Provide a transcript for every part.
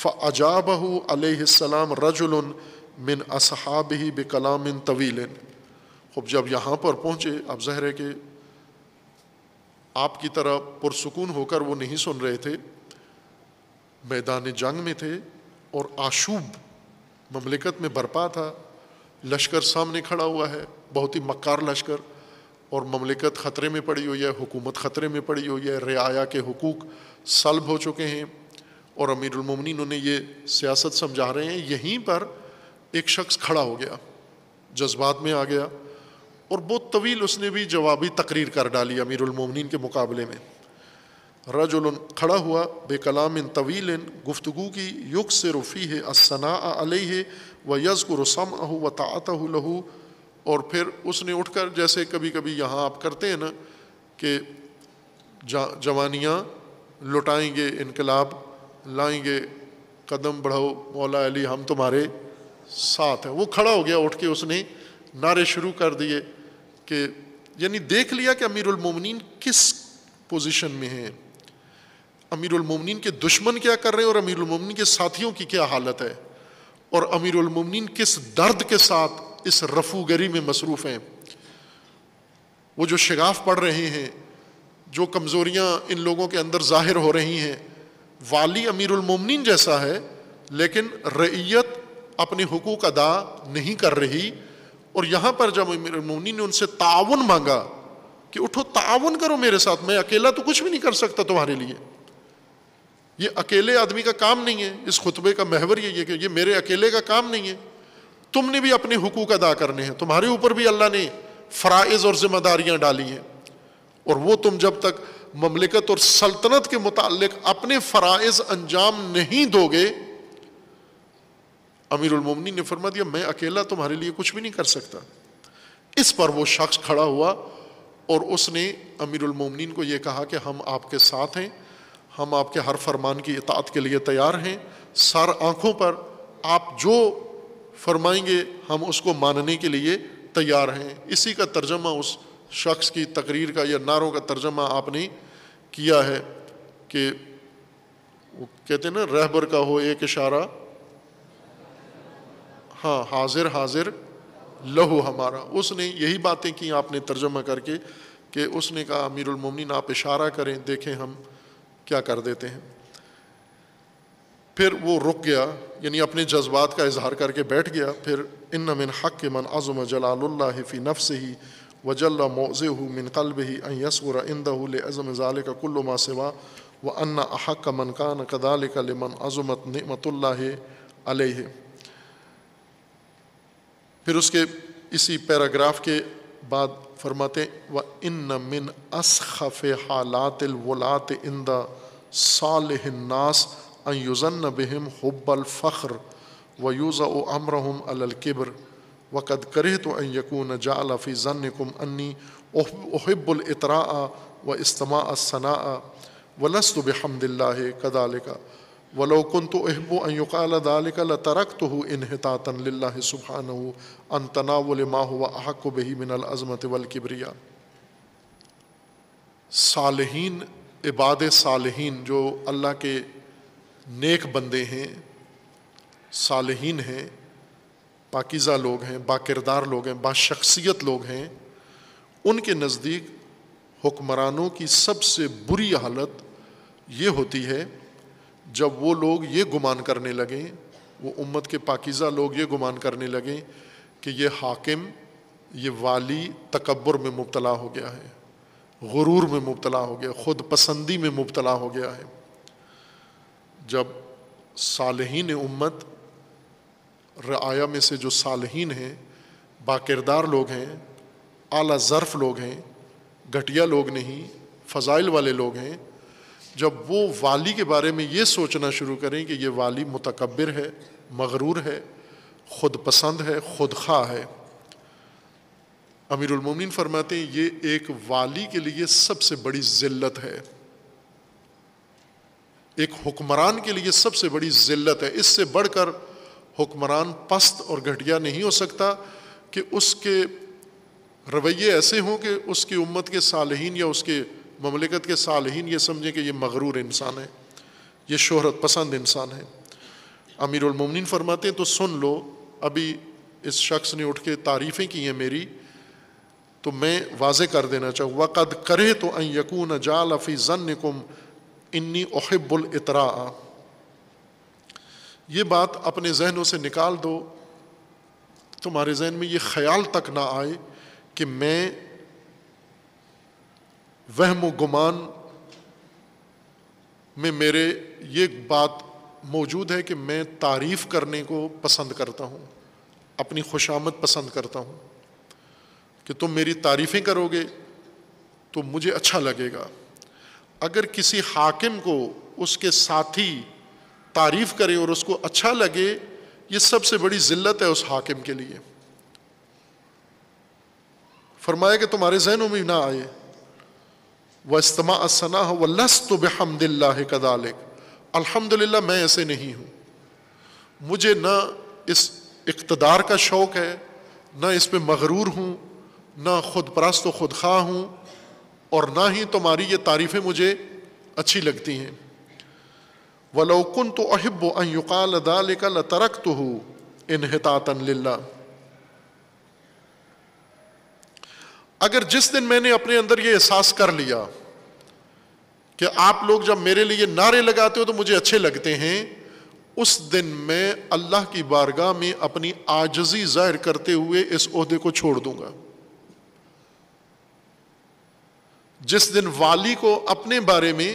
फ़ाजाबहू अलैहिस्सलाम रजुल मिन असहाब ही बेकलाम तवील खूब जब यहाँ पर पहुँचे अब जहर है कि आपकी तरह पुरसकून होकर वो नहीं सुन रहे थे मैदान जंग में थे और आशूब ममलिकत में बरपा था लश्कर सामने खड़ा हुआ है बहुत ही मक्कार लश्कर और ममलिकत ख़तरे में पड़ी हुई है हुकूमत ख़तरे में पड़ी हुई है रियाया के हकूक़ सल्ब हो चुके हैं और अमीर अमीरमिन उन्हें ये सियासत समझा रहे हैं यहीं पर एक शख्स खड़ा हो गया जज्बात में आ गया और बहुत तवील उसने भी जवाबी तकरीर कर डाली अमीरमिन के मुकाबले में रजुल खड़ा हुआ बेकलाम इन तवील गुफ्तु की युग से रुफ़ी है असना अलई है व यज़ को रसम अहू व तात लहू और फिर उसने उठ कर जैसे कभी कभी यहाँ आप करते हैं न कि जवानियाँ लुटाएंगे इनकलाब लाएंगे कदम बढ़ाओ मौला अली हम तुम्हारे साथ हैं वो खड़ा हो गया उठ के उसने नारे शुरू कर दिए कि यानी देख लिया कि अमीरमिन किस पोजीशन में हैं अमीरमिन के दुश्मन क्या कर रहे हैं और अमीरमिन के साथियों की क्या हालत है और अमीरमिन किस दर्द के साथ इस रफूगरी में मसरूफ़ हैं वो जो शगाफ पड़ रहे हैं जो कमज़ोरियाँ इन लोगों के अंदर ज़ाहिर हो रही हैं वाली अमीरुल मोमिन जैसा है लेकिन रैयत अपने हकूक अदा नहीं कर रही और यहाँ पर जब अमीरमिन ने उनसे ताउन मांगा कि उठो ताउन करो मेरे साथ मैं अकेला तो कुछ भी नहीं कर सकता तुम्हारे लिए ये अकेले आदमी का काम नहीं है इस खुतबे का महवर ये है कि ये मेरे अकेले का काम नहीं है तुमने भी अपने हकूक अदा करने हैं तुम्हारे ऊपर भी अल्लाह ने फ़राइज़ और ज़िम्मेदारियाँ डाली हैं और वो तुम जब तक ममलिकत और सल्तनत के मुतालिक अपने फ़राइज़ अंजाम नहीं दोगे अमीरमिन ने फरमा दिया मैं अकेला तुम्हारे लिए कुछ भी नहीं कर सकता इस पर वो शख्स खड़ा हुआ और उसने अमीरमिन को यह कहा कि हम आपके साथ हैं हम आपके हर फरमान की इतात के लिए तैयार हैं सर आंखों पर आप जो फरमाएंगे हम उसको मानने के लिए तैयार हैं इसी का तर्जमा उस शख्स की तकरीर का या नारों का तर्जमा आपने किया है कि वो कहते हैं ना रहबर का हो एक इशारा हाँ हाजिर हाजिर लहू हमारा उसने यही बातें की आपने तर्जमा करके कि उसने कहा अमीरमिन आप इशारा करें देखें हम क्या कर देते हैं फिर वो रुक गया यानी अपने जज्बात का इजहार करके बैठ गया फिर इन मिन हक़ मन अज़म जलाल्ला फ़ी नफ़ ही वजल मोज़ मिन कल्ब ही अन यसर इंदल अज़म ज़ाल का कुल्ल मासवा व अन्न अहक मनकान कदाल कमन अज़मत नमतल्ला अलह फिर उसके इसी पैराग्राफ के बाद फरमाते व इन मिन असखफ़ हालात वलात इंदा सालनास अन युजन बहम हब्बल फ़ख्र व यूज़ अमरहम अलकिब्र वक़द करे तो यकून जाफ़ी ज़नकुम अन्नी ओहब्बुलतरा व इस्तमा सना वलस्त बहमदिल्ला कदाल का वलोकुन तो अहब अयुकाल दाल का तरक तो हूँ इनहता तनल्ला सुबहान हो अन तनावल माँ हुआ अहक बही मिनल अज़मत वलकिबरिया सालहीन इबाद सालहीन जो अल्लाह के नेक बंदे हैं सालहीन हैं पाकिज़ा लोग हैं बाकिरदार लोग हैं बाशख्सियत लोग हैं उनके नज़दीक हुक्मरानों की सबसे बुरी हालत ये होती है जब वो लोग ये गुमान करने लगें वो उम्मत के पाकिज़ा लोग ये गुमान करने लगें कि ये हाकिम ये वाली तकबर में मुबतला हो गया है गुरूर में मुबतला हो गया खुद पसंदी में मुबतला हो गया है जब सालहीन उम्मत रआया में से जो सालहीन हैं बाकिरदार लोग हैं आला ज़र्फ़ लोग हैं घटिया लोग नहीं फ़ज़ाइल वाले लोग हैं जब वो वाली के बारे में ये सोचना शुरू करें कि ये वाली मुतकबर है मगरूर है खुद पसंद है खुद खा है अमीरमिन फरमाते हैं ये एक वाली के लिए सबसे बड़ी ज़िल्त है एक हुक्मरान के लिए सबसे बड़ी जिल्लत है इससे बढ़कर हुक्मरान पस्त और घटिया नहीं हो सकता कि उसके रवैये ऐसे हों कि उसकी उम्मत के सालहीन या उसके ममलिकत के सालहीन ये समझें कि ये मगरूर इंसान है ये शोहरत पसंद इंसान है अमीरमिन फरमाते हैं तो सुन लो अभी इस शख्स ने उठ के तारीफ़ें की हैं मेरी तो मैं वाजे कर देना चाहूँ क़द करे तो अं यकून जाल फ़ी ज़न कुम इन्नी अहबुल इतरा ये बात अपने जहनों से निकाल दो तुम्हारे जहन में ये ख्याल तक ना आए कि मैं वहम गुमान में मेरे ये बात मौजूद है कि मैं तारीफ़ करने को पसंद करता हूँ अपनी खुशामद पसंद करता हूँ कि तुम मेरी तारीफ़ें करोगे तो मुझे अच्छा लगेगा अगर किसी हाकिम को उसके साथी तारीफ़ करे और उसको अच्छा लगे ये सबसे बड़ी ज़िल्लत है उस हाकिम के लिए फरमाया कि तुम्हारे जहनों में ना आए वह इस्तमा असना हो वल्लस तो बहमदिल्ला कदालिक अल्हम्दुलिल्लाह मैं ऐसे नहीं हूँ मुझे ना इस इकतदार का शौक़ है ना इस पर मगरूर हूँ ना खुद परस्त ख़ुद खा हूँ और ना ही तुम्हारी ये तारीफ़ें मुझे अच्छी लगती हैं वलोकुन तो अहिब अयुकाल दालिक लतरक तो हूँ इनहतातन लिल्ला अगर जिस दिन मैंने अपने अंदर यह एहसास कर लिया कि आप लोग जब मेरे लिए नारे लगाते हो तो मुझे अच्छे लगते हैं उस दिन मैं अल्लाह की बारगाह में अपनी आजजी जाहिर करते हुए इस अहदे को छोड़ दूंगा जिस दिन वाली को अपने बारे में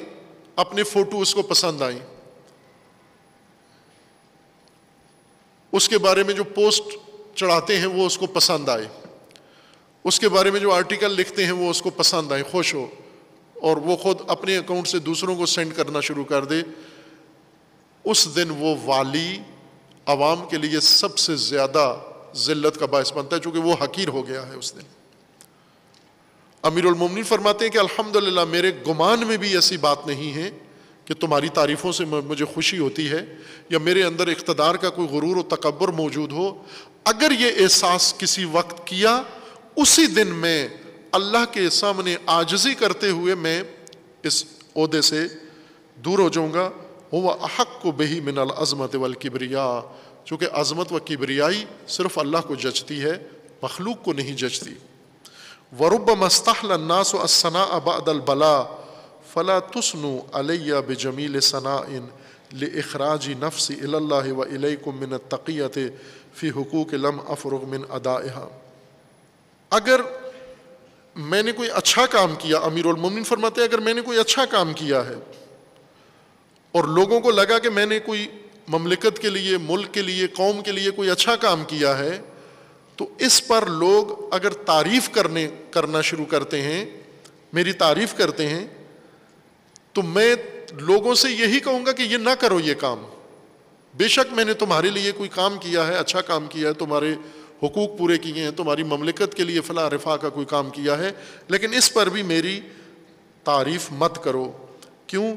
अपने फोटो उसको पसंद आई उसके बारे में जो पोस्ट चढ़ाते हैं वो उसको पसंद आए उसके बारे में जो आर्टिकल लिखते हैं वो उसको पसंद आए खुश हो और वो खुद अपने अकाउंट से दूसरों को सेंड करना शुरू कर दे उस दिन वो वाली आवाम के लिए सबसे ज़्यादा ज़िल्लत का बायस बनता है चूँकि वो हकीर हो गया है उस दिन अमीरमिन फरमाते हैं कि अल्हम्दुलिल्लाह मेरे गुमान में भी ऐसी बात नहीं है कि तुम्हारी तारीफ़ों से मुझे खुशी होती है या मेरे अंदर इकतदार का कोई गुरूर और तकबर मौजूद हो अगर ये एहसास किसी वक्त किया उसी दिन में अल्लाह के सामने आजजी करते हुए मैं इस अहदे से दूर हो जाऊँगा हो वह अहक को बेही मिनल अजमत वल किबरिया चूँकि अजमत व किबरियाई सिर्फ अल्लाह को जचती है मखलूक को नहीं जचती वरुब मस्तनास असना अबादल बला फ़ला तस्नु अलैया बजमील सनाइन लखराज नफ्स अल्ला व इलकुमिन तक़ियत फ़ी हकूक लम अफ़रुमिन अदा अगर मैंने कोई अच्छा काम किया अमीरमिन फरमाते अगर मैंने कोई अच्छा काम किया है और लोगों को लगा कि मैंने कोई ममलिकत के लिए मुल्क के लिए कौम के लिए कोई अच्छा काम किया है तो इस पर लोग अगर तारीफ़ करने करना शुरू करते हैं मेरी तारीफ़ करते हैं तो मैं लोगों से यही कहूंगा कि ये ना करो ये काम बेशक मैंने तुम्हारे लिए कोई काम किया है अच्छा काम किया है तुम्हारे हुकूक पूरे किए हैं तुम्हारी ममलिकत के लिए फला रिफा का कोई काम किया है लेकिन इस पर भी मेरी तारीफ मत करो क्यों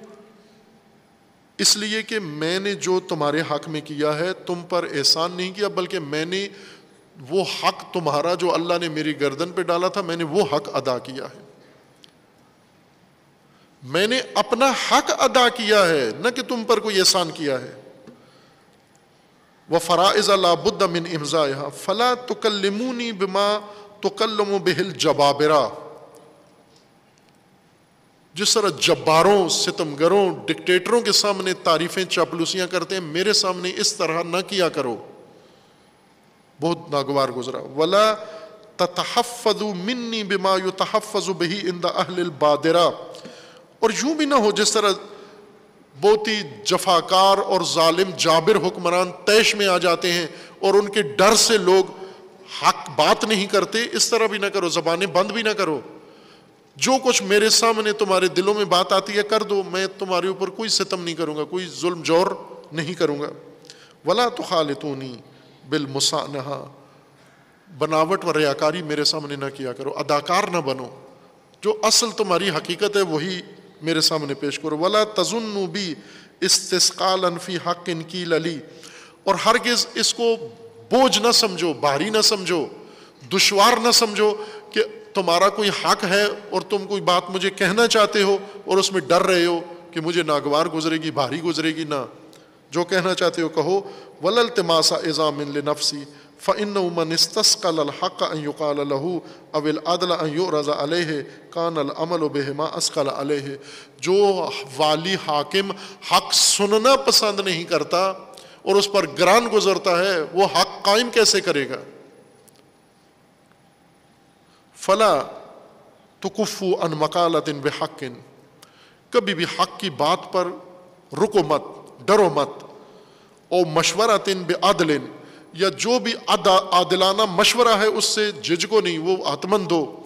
इसलिए कि मैंने जो तुम्हारे हक में किया है तुम पर एहसान नहीं किया बल्कि मैंने वो हक तुम्हारा जो अल्लाह ने मेरी गर्दन पर डाला था मैंने वो हक अदा किया है मैंने अपना हक अदा किया है न कि तुम पर कोई एहसान किया है वह फ़राइज़ बुद्ध मिन इम्ज़ा फ़ला तकलमूनी बिमा तकलम बिहिल जबाबरा जिस तरह जब्बारों सितमगरों डिक्टेटरों के सामने तारीफ़ें चापलूसियां करते हैं मेरे सामने इस तरह ना किया करो बहुत नागवार गुजरा वला तहफ़ु मिन्नी बिमा यु तहफ़ु बही इन द और यूं भी ना हो जिस तरह बहुत ही जफाकार और जालिम जाबिर हुक्मरान तैश में आ जाते हैं और उनके डर से लोग हक बात नहीं करते इस तरह भी ना करो जबाने बंद भी ना करो जो कुछ मेरे सामने तुम्हारे दिलों में बात आती है कर दो मैं तुम्हारे ऊपर कोई सितम नहीं करूँगा कोई जुल्म जोर नहीं करूँगा वला तो तो खालतूनी बिलमसानहा बनावट व रियाकारी मेरे सामने ना किया करो अदाकार ना बनो जो असल तुम्हारी हकीकत है वही मेरे सामने पेश करो वला तजुन्नबी इस्तालफ़ी हक इनकी लली और हरगिज़ इसको बोझ ना समझो भारी ना समझो दुशवार ना समझो कि तुम्हारा कोई हक है और तुम कोई बात मुझे कहना चाहते हो और उसमें डर रहे हो कि मुझे नागवार गुजरेगी भारी गुजरेगी ना जो कहना चाहते हो कहो वलल तमाशा एज़ाम नफसी फ़िन मनस्तस्कलहक़ल अविल अदल रज़ा अलह कान अमल बहमा असकल अलह जो वाली हाकिम हक सुनना पसंद नहीं करता और उस पर ग्रान गुजरता है वो हक कायम कैसे करेगा फला तकफ़ू अन मकालत इन बेहकिन कभी भी हक की बात पर रुको मत डरो मत और मशवरा तिन बेअदलिन या जो भी आद, आदिलाना मशवरा है उससे झिझको नहीं वो आत्मन दो